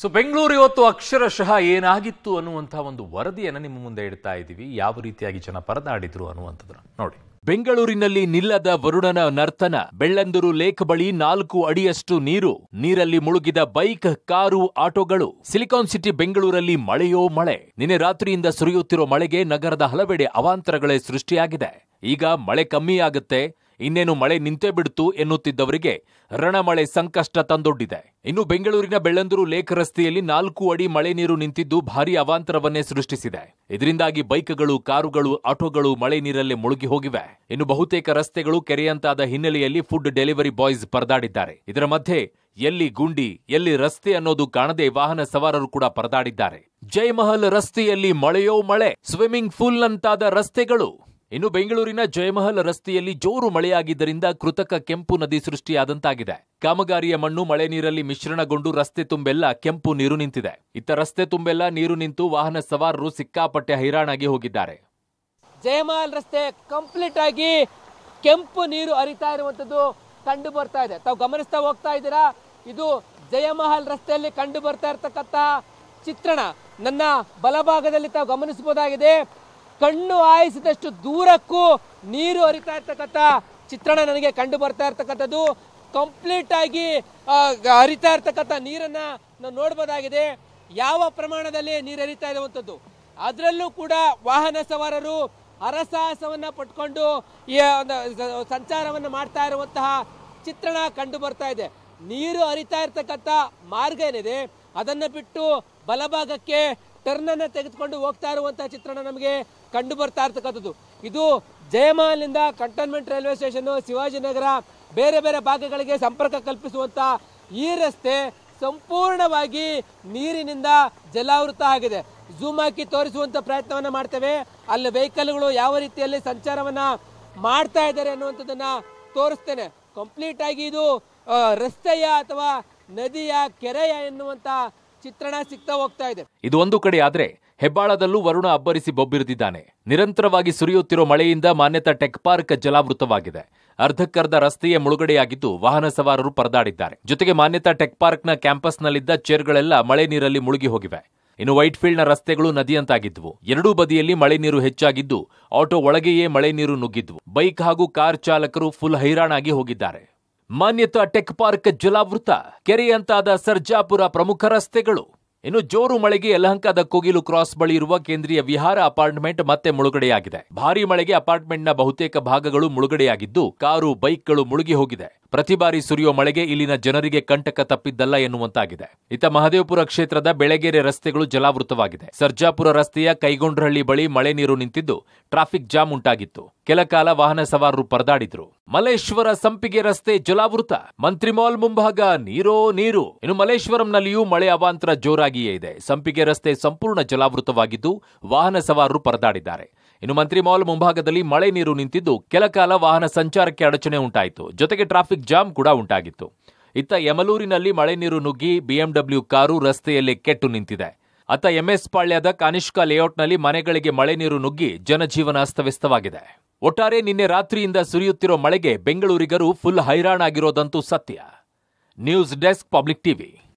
so Bengaluru ಇವತ್ತು ಅಕ್ಷರಶಃ ಏನಾಗಿತ್ತು ಅನ್ನುವಂತಹ ಒಂದು ವರದಿಯನ್ನು ನಿಮ್ಮ ಮುಂದೆ ಇಡ್ತಾ ಇದ್ದೀವಿ ಯಾವ ರೀತಿಯಾಗಿ ಜನ ಪರದಾಡಿದ್ರು ಅನ್ನುವಂಥದ್ದನ್ನು ನೋಡಿ ಬೆಂಗಳೂರಿನಲ್ಲಿ ನಿಲ್ಲದ ವರುಣನ ನರ್ತನ ಬೆಳ್ಳಂದೂರು ಲೇಕ್ ಬಳಿ ನಾಲ್ಕು ಅಡಿಯಷ್ಟು ನೀರು ನೀರಲ್ಲಿ ಮುಳುಗಿದ ಬೈಕ್ ಕಾರು ಆಟೋಗಳು ಸಿಲಿಕಾನ್ ಸಿಟಿ ಬೆಂಗಳೂರಲ್ಲಿ ಮಳೆಯೋ ಮಳೆ ನಿನ್ನೆ ರಾತ್ರಿಯಿಂದ ಸುರಿಯುತ್ತಿರೋ ಮಳೆಗೆ ನಗರದ ಹಲವೆಡೆ ಅವಾಂತರಗಳೇ ಸೃಷ್ಟಿಯಾಗಿದೆ ಈಗ ಮಳೆ ಕಮ್ಮಿಯಾಗುತ್ತೆ ಇನ್ನೇನು ಮಳೆ ನಿಂತೇ ಬಿಡ್ತು ಎನ್ನುತ್ತಿದ್ದವರಿಗೆ ರಣಮಳೆ ಸಂಕಷ್ಟ ತಂದೊಡ್ಡಿದೆ ಇನ್ನು ಬೆಂಗಳೂರಿನ ಬೆಳ್ಳಂದೂರು ಲೇಕ್ ರಸ್ತೆಯಲ್ಲಿ ನಾಲ್ಕು ಅಡಿ ಮಳೆ ನೀರು ನಿಂತಿದ್ದು ಭಾರೀ ಅವಾಂತರವನ್ನೇ ಸೃಷ್ಟಿಸಿದೆ ಇದರಿಂದಾಗಿ ಬೈಕ್ಗಳು ಕಾರುಗಳು ಆಟೋಗಳು ಮಳೆ ನೀರಲ್ಲೇ ಮುಳುಗಿ ಹೋಗಿವೆ ಇನ್ನು ಬಹುತೇಕ ರಸ್ತೆಗಳು ಕೆರೆಯಂತಾದ ಹಿನ್ನೆಲೆಯಲ್ಲಿ ಫುಡ್ ಡೆಲಿವರಿ ಬಾಯ್ಸ್ ಪರದಾಡಿದ್ದಾರೆ ಇದರ ಮಧ್ಯೆ ಎಲ್ಲಿ ಗುಂಡಿ ಎಲ್ಲಿ ರಸ್ತೆ ಅನ್ನೋದು ಕಾಣದೆ ವಾಹನ ಸವಾರರು ಕೂಡ ಪರದಾಡಿದ್ದಾರೆ ಜೈಮಹಲ್ ರಸ್ತೆಯಲ್ಲಿ ಮಳೆಯೋ ಮಳೆ ಸ್ವಿಮ್ಮಿಂಗ್ ಫುಲ್ ನಂತಾದ ರಸ್ತೆಗಳು ಇನ್ನು ಬೆಂಗಳೂರಿನ ಜಯಮಹಲ್ ರಸ್ತೆಯಲ್ಲಿ ಜೋರು ಮಳೆಯಾಗಿದ್ದರಿಂದ ಕೃತಕ ಕೆಂಪು ನದಿ ಸೃಷ್ಟಿಯಾದಂತಾಗಿದೆ ಕಾಮಗಾರಿಯ ಮಣ್ಣು ಮಳೆ ನೀರಲ್ಲಿ ಮಿಶ್ರಣಗೊಂಡು ರಸ್ತೆ ತುಂಬೆಲ್ಲ ಕೆಂಪು ನೀರು ನಿಂತಿದೆ ಇತ್ತ ರಸ್ತೆ ತುಂಬೆಲ್ಲ ನೀರು ನಿಂತು ವಾಹನ ಸವಾರರು ಸಿಕ್ಕಾಪಟ್ಟೆ ಹೈರಾಣಾಗಿ ಹೋಗಿದ್ದಾರೆ ಜಯಮಹಲ್ ರಸ್ತೆ ಕಂಪ್ಲೀಟ್ ಆಗಿ ಕೆಂಪು ನೀರು ಅರಿತಾ ಇರುವಂತದ್ದು ಕಂಡು ಬರ್ತಾ ಇದೆ ತಾವು ಗಮನಿಸ್ತಾ ಹೋಗ್ತಾ ಇದ್ದೀರಾ ಇದು ಜಯಮಹಲ್ ರಸ್ತೆಯಲ್ಲಿ ಕಂಡು ಬರ್ತಾ ಇರತಕ್ಕಂತಹ ಚಿತ್ರಣ ನನ್ನ ಬಲಭಾಗದಲ್ಲಿ ತಾವು ಗಮನಿಸಬಹುದಾಗಿದೆ ಕಣ್ಣು ಆಯಿಸಿದಷ್ಟು ದೂರಕ್ಕೂ ನೀರು ಹರಿತಾ ಇರ್ತಕ್ಕಂಥ ಚಿತ್ರಣ ನನಗೆ ಕಂಡು ಬರ್ತಾ ಇರ್ತಕ್ಕಂಥದ್ದು ಕಂಪ್ಲೀಟ್ ಆಗಿ ಹರಿತಾ ಇರ್ತಕ್ಕಂಥ ನೀರನ್ನು ನಾವು ನೋಡ್ಬೋದಾಗಿದೆ ಯಾವ ಪ್ರಮಾಣದಲ್ಲಿ ನೀರು ಹರಿತಾ ಇರುವಂಥದ್ದು ಅದರಲ್ಲೂ ಕೂಡ ವಾಹನ ಸವಾರರು ಹರಸಾಹಸವನ್ನು ಪಟ್ಕೊಂಡು ಈ ಒಂದು ಸಂಚಾರವನ್ನು ಮಾಡ್ತಾ ಇರುವಂತಹ ಚಿತ್ರಣ ಕಂಡು ಬರ್ತಾ ಇದೆ ನೀರು ಹರಿತಾ ಇರ್ತಕ್ಕಂಥ ಮಾರ್ಗ ಏನಿದೆ ಅದನ್ನು ಬಿಟ್ಟು ಬಲಭಾಗಕ್ಕೆ ಟರ್ನನ್ನು ತೆಗೆದುಕೊಂಡು ಹೋಗ್ತಾ ಇರುವಂತಹ ಚಿತ್ರಣ ನಮಗೆ ಕಂಡು ಬರ್ತಾ ಇರ್ತಕ್ಕಂಥದ್ದು ಇದು ಜಯಮಹಲ್ನಿಂದ ಕಂಟೋನ್ಮೆಂಟ್ ರೈಲ್ವೆ ಸ್ಟೇಷನ್ ಶಿವಾಜಿನಗರ ಬೇರೆ ಬೇರೆ ಭಾಗಗಳಿಗೆ ಸಂಪರ್ಕ ಕಲ್ಪಿಸುವಂಥ ಈ ರಸ್ತೆ ಸಂಪೂರ್ಣವಾಗಿ ನೀರಿನಿಂದ ಜಲಾವೃತ ಆಗಿದೆ ಝೂಮ್ ಹಾಕಿ ತೋರಿಸುವಂಥ ಪ್ರಯತ್ನವನ್ನು ಮಾಡ್ತೇವೆ ಅಲ್ಲಿ ವೆಹಿಕಲ್ಗಳು ಯಾವ ರೀತಿಯಲ್ಲಿ ಸಂಚಾರವನ್ನು ಮಾಡ್ತಾ ಇದ್ದಾರೆ ಅನ್ನುವಂಥದ್ದನ್ನು ತೋರಿಸ್ತೇನೆ ಕಂಪ್ಲೀಟ್ ಆಗಿ ಇದು ರಸ್ತೆಯ ಅಥವಾ ನದಿಯ ಕೆರೆಯ ಎನ್ನುವಂಥ ಚಿತ್ರಣ ಸಿಗ್ತಾ ಹೋಗ್ತಾ ಇದೆ ಇದು ಒಂದು ಕಡೆ ಆದ್ರೆ ಹೆಬ್ಬಾಳದಲ್ಲೂ ವರುಣ ಅಬ್ಬರಿಸಿ ಬೊಬ್ಬಿರಿದಾನೆ ನಿರಂತರವಾಗಿ ಸುರಿಯುತ್ತಿರೋ ಮಳೆಯಿಂದ ಮಾನ್ಯತಾ ಟೆಕ್ ಪಾರ್ಕ್ ಜಲಾವೃತವಾಗಿದೆ ಅರ್ಧಕ್ಕರ್ಧ ರಸ್ತೆಯೇ ಮುಳುಗಡೆಯಾಗಿದ್ದು ವಾಹನ ಸವಾರರು ಪರದಾಡಿದ್ದಾರೆ ಜೊತೆಗೆ ಮಾನ್ಯತಾ ಟೆಕ್ ಪಾರ್ಕ್ನ ಕ್ಯಾಂಪಸ್ನಲ್ಲಿದ್ದ ಚೇರ್ಗಳೆಲ್ಲ ಮಳೆ ನೀರಲ್ಲಿ ಮುಳುಗಿ ಹೋಗಿವೆ ಇನ್ನು ವೈಟ್ಫೀಲ್ಡ್ನ ರಸ್ತೆಗಳು ನದಿಯಂತಾಗಿದ್ವು ಎರಡೂ ಬದಿಯಲ್ಲಿ ಮಳೆ ನೀರು ಹೆಚ್ಚಾಗಿದ್ದು ಆಟೋ ಒಳಗೆಯೇ ಮಳೆ ನೀರು ನುಗ್ಗಿದ್ವು ಬೈಕ್ ಹಾಗೂ ಕಾರ್ ಚಾಲಕರು ಫುಲ್ ಹೈರಾಣಾಗಿ ಹೋಗಿದ್ದಾರೆ ಮಾನ್ಯತಾ ಟೆಕ್ ಪಾರ್ಕ್ ಜಲಾವೃತ ಕೆರೆಯಂತಾದ ಸರ್ಜಾಪುರ ಪ್ರಮುಖ ರಸ್ತೆಗಳು ಇನ್ನು ಜೋರು ಮಳೆಗೆ ಯಲಹಂಕದ ಕೋಗಿಲು ಕ್ರಾಸ್ ಬಳಿ ಇರುವ ಕೇಂದ್ರೀಯ ವಿಹಾರ ಅಪಾರ್ಟ್ಮೆಂಟ್ ಮತ್ತೆ ಮುಳುಗಡೆಯಾಗಿದೆ ಭಾರಿ ಮಳೆಗೆ ಅಪಾರ್ಟ್ಮೆಂಟ್ನ ಬಹುತೇಕ ಭಾಗಗಳು ಮುಳುಗಡೆಯಾಗಿದ್ದು ಕಾರು ಬೈಕ್ಗಳು ಮುಳುಗಿ ಹೋಗಿದೆ ಪ್ರತಿ ಬಾರಿ ಸುರಿಯುವ ಮಳೆಗೆ ಇಲ್ಲಿನ ಜನರಿಗೆ ಕಂಟಕ ತಪ್ಪಿದ್ದಲ್ಲ ಎನ್ನುವಂತಾಗಿದೆ ಇತ ಮಹದೇವಪುರ ಕ್ಷೇತ್ರದ ಬೆಳಗೆರೆ ರಸ್ತೆಗಳು ಜಲಾವೃತವಾಗಿದೆ ಸರ್ಜಾಪುರ ರಸ್ತೆಯ ಕೈಗೊಂಡ್ರಹಳ್ಳಿ ಬಳಿ ಮಳೆ ನೀರು ನಿಂತಿದ್ದು ಟ್ರಾಫಿಕ್ ಜಾಮ್ ಉಂಟಾಗಿತ್ತು ಕೆಲ ಕಾಲ ವಾಹನ ಸವಾರರು ಪರದಾಡಿದ್ರು ಮಲೇಶ್ವರ ಸಂಪಿಗೆ ರಸ್ತೆ ಜಲಾವೃತ ಮಾಲ್ ಮುಂಭಾಗ ನೀರೋ ನೀರು ಇನ್ನು ಮಲೇಶ್ವರಂನಲ್ಲಿಯೂ ಮಳೆ ಅವಾಂತರ ಜೋರಾಗಿಯೇ ಇದೆ ಸಂಪಿಗೆ ರಸ್ತೆ ಸಂಪೂರ್ಣ ಜಲಾವೃತವಾಗಿದ್ದು ವಾಹನ ಸವಾರರು ಪರದಾಡಿದ್ದಾರೆ ಇನ್ನು ಮಂತ್ರಿ ಮಾಲ್ ಮುಂಭಾಗದಲ್ಲಿ ಮಳೆ ನೀರು ನಿಂತಿದ್ದು ಕೆಲಕಾಲ ವಾಹನ ಸಂಚಾರಕ್ಕೆ ಅಡಚಣೆ ಉಂಟಾಯಿತು ಜೊತೆಗೆ ಟ್ರಾಫಿಕ್ ಜಾಮ್ ಕೂಡ ಉಂಟಾಗಿತ್ತು ಇತ್ತ ಯಮಲೂರಿನಲ್ಲಿ ಮಳೆ ನೀರು ನುಗ್ಗಿ ಬಿಎಂಡಬ್ಲ್ಯೂ ಕಾರು ರಸ್ತೆಯಲ್ಲಿ ಕೆಟ್ಟು ನಿಂತಿದೆ ಅತ್ತ ಎಂಎಸ್ ಪಾಳ್ಯದ ಕನಿಷ್ಕ ಲೇಔಟ್ನಲ್ಲಿ ಮನೆಗಳಿಗೆ ಮಳೆ ನೀರು ನುಗ್ಗಿ ಜನಜೀವನ ಅಸ್ತವ್ಯಸ್ತವಾಗಿದೆ ಒಟ್ಟಾರೆ ನಿನ್ನೆ ರಾತ್ರಿಯಿಂದ ಸುರಿಯುತ್ತಿರೋ ಮಳೆಗೆ ಬೆಂಗಳೂರಿಗರು ಫುಲ್ ಹೈರಾಣಾಗಿರೋದಂತೂ ಸತ್ಯ ನ್ಯೂಸ್ ಡೆಸ್ಕ್ ಪಬ್ಲಿಕ್ ಟಿವಿ